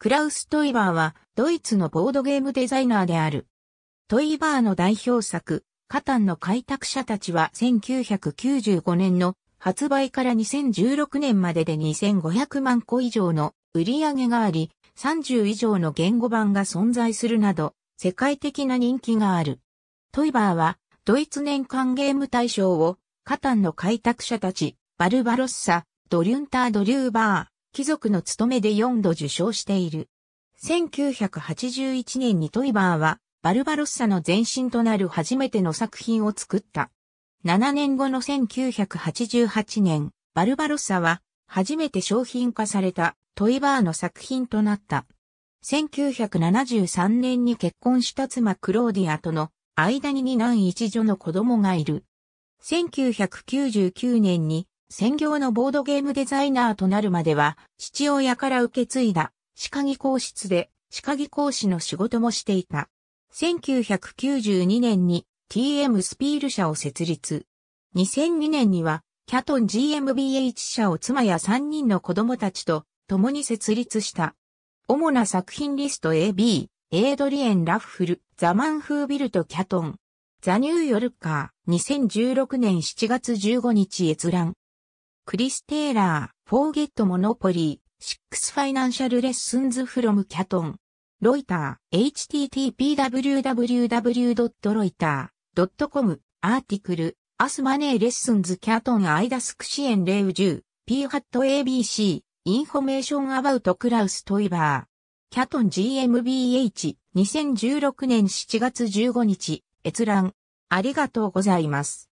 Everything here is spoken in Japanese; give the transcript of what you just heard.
クラウス・トイバーはドイツのボードゲームデザイナーである。トイバーの代表作、カタンの開拓者たちは1995年の発売から2016年までで2500万個以上の売り上げがあり、30以上の言語版が存在するなど、世界的な人気がある。トイバーは、ドイツ年間ゲーム大賞を、カタンの開拓者たち、バルバロッサ、ドリュンター・ドリューバー、貴族の務めで4度受賞している。1981年にトイバーはバルバロッサの前身となる初めての作品を作った。7年後の1988年、バルバロッサは初めて商品化されたトイバーの作品となった。1973年に結婚した妻クローディアとの間に二男一女の子供がいる。1999年に専業のボードゲームデザイナーとなるまでは、父親から受け継いだ、歯科技講室で、歯科技講師の仕事もしていた。1992年に TM スピール社を設立。2002年には、キャトン GmbH 社を妻や3人の子供たちと共に設立した。主な作品リスト AB、エイドリエン・ラッフル、ザ・マン・フービルとキャトン。ザ・ニュー・ヨルカー、2016年7月15日閲覧。クリス・テイラー、フォーゲット・モノポリー、シックス・ファイナンシャル・レッスンズ・フロム・キャトン。ロイター、http://www.loiter.com、アーティクル、アスマネー・レッスンズ・キャトン・アイダスクシエン・レウジュ、p ハット ABC、インフォメーション・アバウト・クラウス・トイバー。キャトン GMBH、2016年7月15日、閲覧。ありがとうございます。